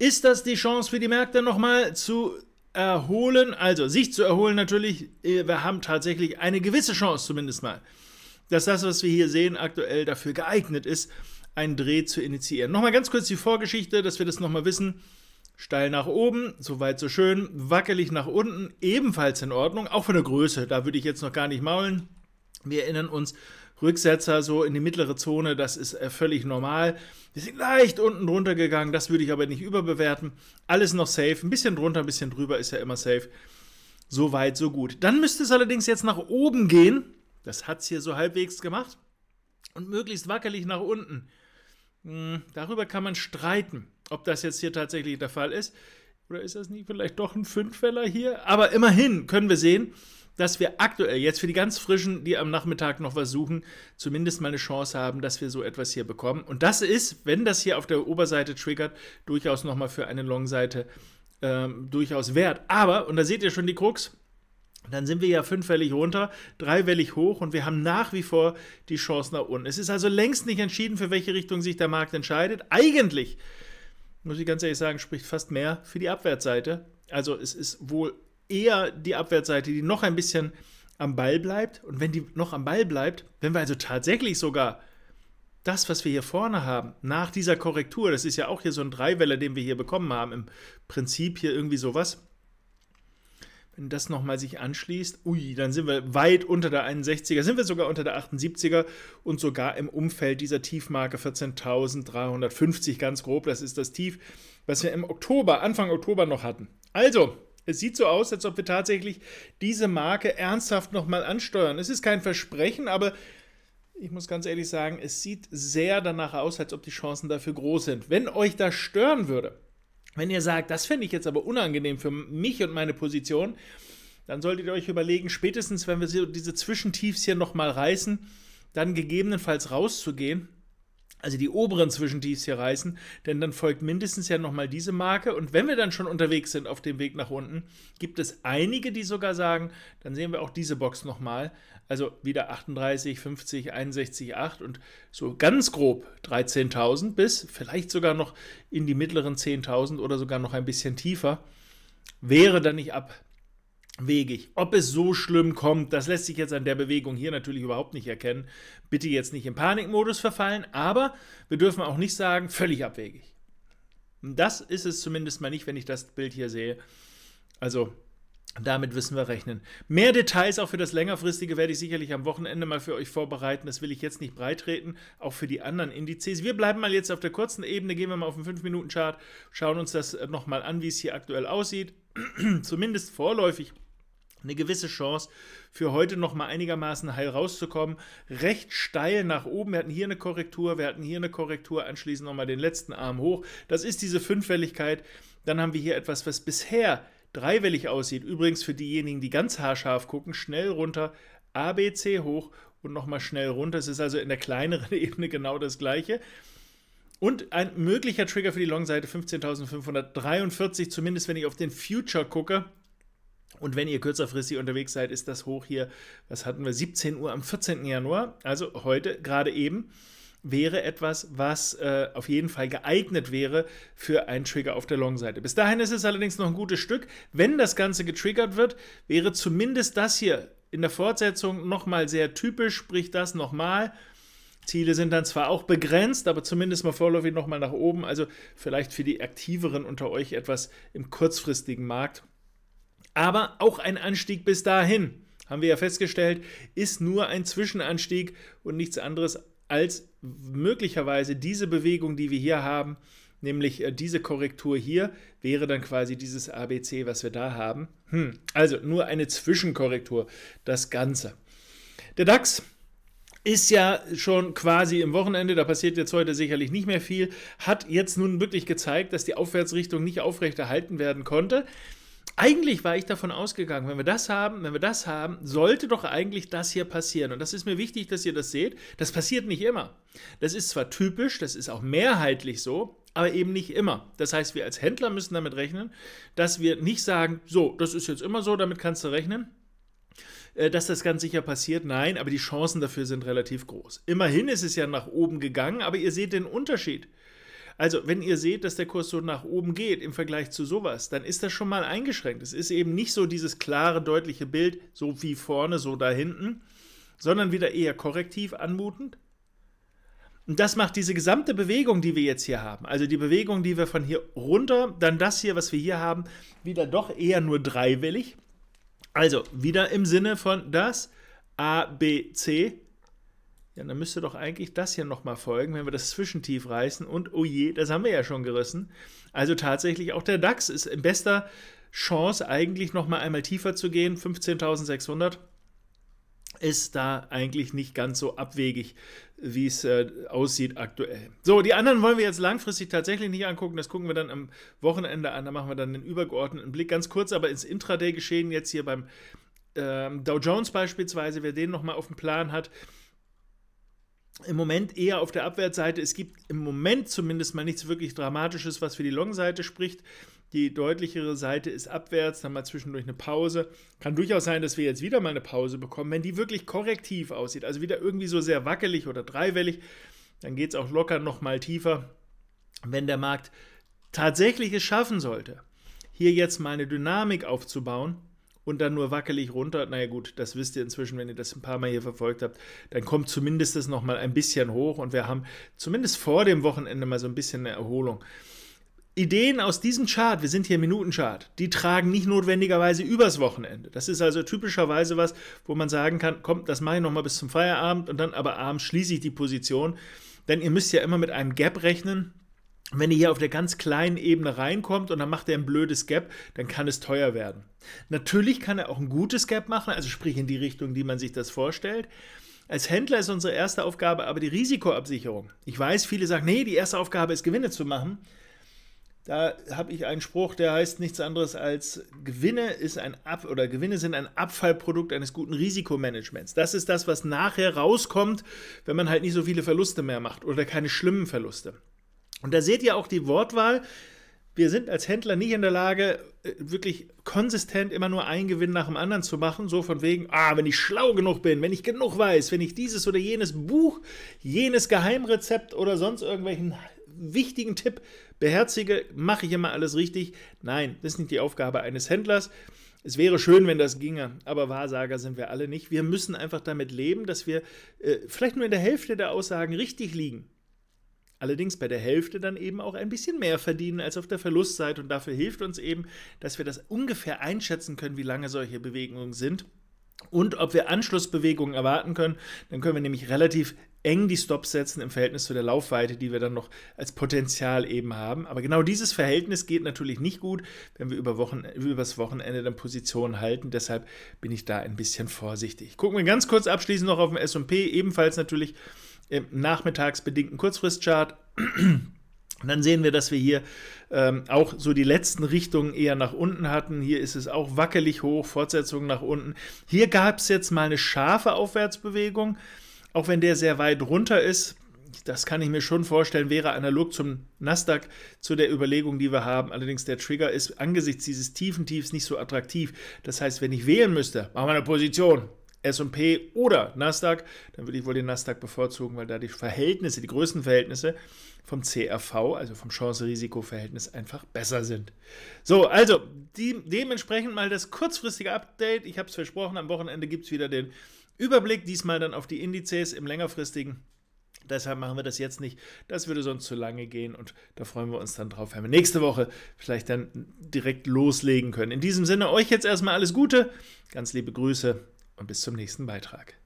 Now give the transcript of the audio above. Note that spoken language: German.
Ist das die Chance für die Märkte nochmal zu erholen? Also sich zu erholen natürlich, äh, wir haben tatsächlich eine gewisse Chance zumindest mal, dass das, was wir hier sehen, aktuell dafür geeignet ist, einen Dreh zu initiieren. Nochmal ganz kurz die Vorgeschichte, dass wir das nochmal wissen. Steil nach oben, so weit, so schön, wackelig nach unten, ebenfalls in Ordnung, auch von der Größe, da würde ich jetzt noch gar nicht maulen. Wir erinnern uns, Rücksetzer so in die mittlere Zone, das ist äh, völlig normal. Wir sind leicht unten drunter gegangen, das würde ich aber nicht überbewerten. Alles noch safe, ein bisschen drunter, ein bisschen drüber ist ja immer safe. So weit, so gut. Dann müsste es allerdings jetzt nach oben gehen. Das hat es hier so halbwegs gemacht. Und möglichst wackelig nach unten. Hm, darüber kann man streiten, ob das jetzt hier tatsächlich der Fall ist. Oder ist das nicht vielleicht doch ein Fünfweller hier? Aber immerhin können wir sehen, dass wir aktuell jetzt für die ganz frischen, die am Nachmittag noch was suchen, zumindest mal eine Chance haben, dass wir so etwas hier bekommen. Und das ist, wenn das hier auf der Oberseite triggert, durchaus nochmal für eine Long-Seite ähm, durchaus wert. Aber, und da seht ihr schon die Krux, dann sind wir ja fünfwellig runter, dreiwellig hoch und wir haben nach wie vor die Chance nach unten. Es ist also längst nicht entschieden, für welche Richtung sich der Markt entscheidet. Eigentlich, muss ich ganz ehrlich sagen, spricht fast mehr für die Abwärtsseite. Also es ist wohl eher die Abwärtsseite, die noch ein bisschen am Ball bleibt. Und wenn die noch am Ball bleibt, wenn wir also tatsächlich sogar das, was wir hier vorne haben, nach dieser Korrektur, das ist ja auch hier so ein Dreiweller, den wir hier bekommen haben, im Prinzip hier irgendwie sowas, wenn das nochmal sich anschließt, ui, dann sind wir weit unter der 61er, sind wir sogar unter der 78er und sogar im Umfeld dieser Tiefmarke 14.350 ganz grob, das ist das Tief, was wir im Oktober, Anfang Oktober noch hatten. Also, es sieht so aus, als ob wir tatsächlich diese Marke ernsthaft nochmal ansteuern. Es ist kein Versprechen, aber ich muss ganz ehrlich sagen, es sieht sehr danach aus, als ob die Chancen dafür groß sind. Wenn euch das stören würde, wenn ihr sagt, das finde ich jetzt aber unangenehm für mich und meine Position, dann solltet ihr euch überlegen, spätestens wenn wir diese Zwischentiefs hier nochmal reißen, dann gegebenenfalls rauszugehen also die oberen Zwischentiefs hier reißen, denn dann folgt mindestens ja nochmal diese Marke. Und wenn wir dann schon unterwegs sind auf dem Weg nach unten, gibt es einige, die sogar sagen, dann sehen wir auch diese Box nochmal. Also wieder 38, 50, 61, 8 und so ganz grob 13.000 bis vielleicht sogar noch in die mittleren 10.000 oder sogar noch ein bisschen tiefer. Wäre dann nicht ab wegig. Ob es so schlimm kommt, das lässt sich jetzt an der Bewegung hier natürlich überhaupt nicht erkennen. Bitte jetzt nicht in Panikmodus verfallen, aber wir dürfen auch nicht sagen, völlig abwegig. Das ist es zumindest mal nicht, wenn ich das Bild hier sehe. Also damit wissen wir rechnen. Mehr Details auch für das längerfristige werde ich sicherlich am Wochenende mal für euch vorbereiten. Das will ich jetzt nicht breitreten, auch für die anderen Indizes. Wir bleiben mal jetzt auf der kurzen Ebene, gehen wir mal auf den 5-Minuten-Chart, schauen uns das nochmal an, wie es hier aktuell aussieht. Zumindest vorläufig eine gewisse Chance für heute noch mal einigermaßen heil rauszukommen. Recht steil nach oben. Wir hatten hier eine Korrektur, wir hatten hier eine Korrektur, anschließend noch mal den letzten Arm hoch. Das ist diese Fünffälligkeit. Dann haben wir hier etwas, was bisher dreiwellig aussieht. Übrigens für diejenigen, die ganz haarscharf gucken, schnell runter, ABC hoch und noch mal schnell runter. Es ist also in der kleineren Ebene genau das gleiche. Und ein möglicher Trigger für die Long-Seite 15.543, zumindest wenn ich auf den Future gucke und wenn ihr kürzerfristig unterwegs seid, ist das hoch hier, was hatten wir, 17 Uhr am 14. Januar, also heute gerade eben, wäre etwas, was äh, auf jeden Fall geeignet wäre für einen Trigger auf der Long-Seite. Bis dahin ist es allerdings noch ein gutes Stück. Wenn das Ganze getriggert wird, wäre zumindest das hier in der Fortsetzung nochmal sehr typisch, sprich das nochmal. Ziele sind dann zwar auch begrenzt, aber zumindest mal vorläufig nochmal nach oben. Also vielleicht für die Aktiveren unter euch etwas im kurzfristigen Markt aber auch ein Anstieg bis dahin, haben wir ja festgestellt, ist nur ein Zwischenanstieg und nichts anderes als möglicherweise diese Bewegung, die wir hier haben, nämlich äh, diese Korrektur hier, wäre dann quasi dieses ABC, was wir da haben. Hm, also nur eine Zwischenkorrektur, das Ganze. Der DAX ist ja schon quasi im Wochenende, da passiert jetzt heute sicherlich nicht mehr viel, hat jetzt nun wirklich gezeigt, dass die Aufwärtsrichtung nicht aufrechterhalten werden konnte. Eigentlich war ich davon ausgegangen, wenn wir das haben, wenn wir das haben, sollte doch eigentlich das hier passieren. Und das ist mir wichtig, dass ihr das seht. Das passiert nicht immer. Das ist zwar typisch, das ist auch mehrheitlich so, aber eben nicht immer. Das heißt, wir als Händler müssen damit rechnen, dass wir nicht sagen, so, das ist jetzt immer so, damit kannst du rechnen, äh, dass das ganz sicher passiert. Nein, aber die Chancen dafür sind relativ groß. Immerhin ist es ja nach oben gegangen, aber ihr seht den Unterschied. Also, wenn ihr seht, dass der Kurs so nach oben geht im Vergleich zu sowas, dann ist das schon mal eingeschränkt. Es ist eben nicht so dieses klare, deutliche Bild, so wie vorne, so da hinten, sondern wieder eher korrektiv anmutend. Und das macht diese gesamte Bewegung, die wir jetzt hier haben, also die Bewegung, die wir von hier runter, dann das hier, was wir hier haben, wieder doch eher nur dreiwillig. Also wieder im Sinne von das A, B, C, ja, dann müsste doch eigentlich das hier nochmal folgen, wenn wir das Zwischentief reißen. Und oh je, das haben wir ja schon gerissen. Also tatsächlich, auch der DAX ist in bester Chance, eigentlich nochmal einmal tiefer zu gehen. 15.600 ist da eigentlich nicht ganz so abwegig, wie es äh, aussieht aktuell. So, die anderen wollen wir jetzt langfristig tatsächlich nicht angucken. Das gucken wir dann am Wochenende an. Da machen wir dann den übergeordneten Blick. Ganz kurz aber ins Intraday-Geschehen jetzt hier beim ähm, Dow Jones beispielsweise, wer den nochmal auf dem Plan hat im Moment eher auf der Abwärtsseite. Es gibt im Moment zumindest mal nichts wirklich Dramatisches, was für die Long-Seite spricht. Die deutlichere Seite ist abwärts, dann mal zwischendurch eine Pause. Kann durchaus sein, dass wir jetzt wieder mal eine Pause bekommen, wenn die wirklich korrektiv aussieht, also wieder irgendwie so sehr wackelig oder dreiwellig, dann geht es auch locker nochmal tiefer. Wenn der Markt tatsächlich es schaffen sollte, hier jetzt mal eine Dynamik aufzubauen, und dann nur wackelig runter. Naja gut, das wisst ihr inzwischen, wenn ihr das ein paar Mal hier verfolgt habt, dann kommt zumindest das nochmal ein bisschen hoch und wir haben zumindest vor dem Wochenende mal so ein bisschen eine Erholung. Ideen aus diesem Chart, wir sind hier im Minutenchart, die tragen nicht notwendigerweise übers Wochenende. Das ist also typischerweise was, wo man sagen kann, komm, das mache ich nochmal bis zum Feierabend und dann aber abends schließe ich die Position. Denn ihr müsst ja immer mit einem Gap rechnen, wenn ihr hier auf der ganz kleinen Ebene reinkommt und dann macht er ein blödes Gap, dann kann es teuer werden. Natürlich kann er auch ein gutes Gap machen, also sprich in die Richtung, die man sich das vorstellt. Als Händler ist unsere erste Aufgabe aber die Risikoabsicherung. Ich weiß, viele sagen, nee, die erste Aufgabe ist Gewinne zu machen. Da habe ich einen Spruch, der heißt nichts anderes als Gewinne ist ein Ab oder Gewinne sind ein Abfallprodukt eines guten Risikomanagements. Das ist das, was nachher rauskommt, wenn man halt nicht so viele Verluste mehr macht oder keine schlimmen Verluste. Und da seht ihr auch die Wortwahl. Wir sind als Händler nicht in der Lage, äh, wirklich konsistent immer nur einen Gewinn nach dem anderen zu machen. So von wegen, ah, wenn ich schlau genug bin, wenn ich genug weiß, wenn ich dieses oder jenes Buch, jenes Geheimrezept oder sonst irgendwelchen wichtigen Tipp beherzige, mache ich immer alles richtig. Nein, das ist nicht die Aufgabe eines Händlers. Es wäre schön, wenn das ginge, aber Wahrsager sind wir alle nicht. Wir müssen einfach damit leben, dass wir äh, vielleicht nur in der Hälfte der Aussagen richtig liegen allerdings bei der Hälfte dann eben auch ein bisschen mehr verdienen als auf der Verlustseite. Und dafür hilft uns eben, dass wir das ungefähr einschätzen können, wie lange solche Bewegungen sind. Und ob wir Anschlussbewegungen erwarten können, dann können wir nämlich relativ eng die Stops setzen im Verhältnis zu der Laufweite, die wir dann noch als Potenzial eben haben. Aber genau dieses Verhältnis geht natürlich nicht gut, wenn wir über Wochen, übers Wochenende dann Positionen halten. Deshalb bin ich da ein bisschen vorsichtig. Gucken wir ganz kurz abschließend noch auf den SP, ebenfalls natürlich im nachmittagsbedingten Kurzfristchart. Und dann sehen wir, dass wir hier ähm, auch so die letzten Richtungen eher nach unten hatten. Hier ist es auch wackelig hoch, Fortsetzung nach unten. Hier gab es jetzt mal eine scharfe Aufwärtsbewegung, auch wenn der sehr weit runter ist. Das kann ich mir schon vorstellen, wäre analog zum Nasdaq, zu der Überlegung, die wir haben. Allerdings der Trigger ist angesichts dieses tiefen Tiefs nicht so attraktiv. Das heißt, wenn ich wählen müsste, machen wir eine Position, SP oder Nasdaq, dann würde ich wohl den Nasdaq bevorzugen, weil da die Verhältnisse, die Größenverhältnisse vom CRV, also vom Chance-Risiko-Verhältnis, einfach besser sind. So, also die, dementsprechend mal das kurzfristige Update. Ich habe es versprochen, am Wochenende gibt es wieder den Überblick, diesmal dann auf die Indizes im längerfristigen. Deshalb machen wir das jetzt nicht. Das würde sonst zu lange gehen und da freuen wir uns dann drauf, wenn wir nächste Woche vielleicht dann direkt loslegen können. In diesem Sinne euch jetzt erstmal alles Gute, ganz liebe Grüße und bis zum nächsten Beitrag.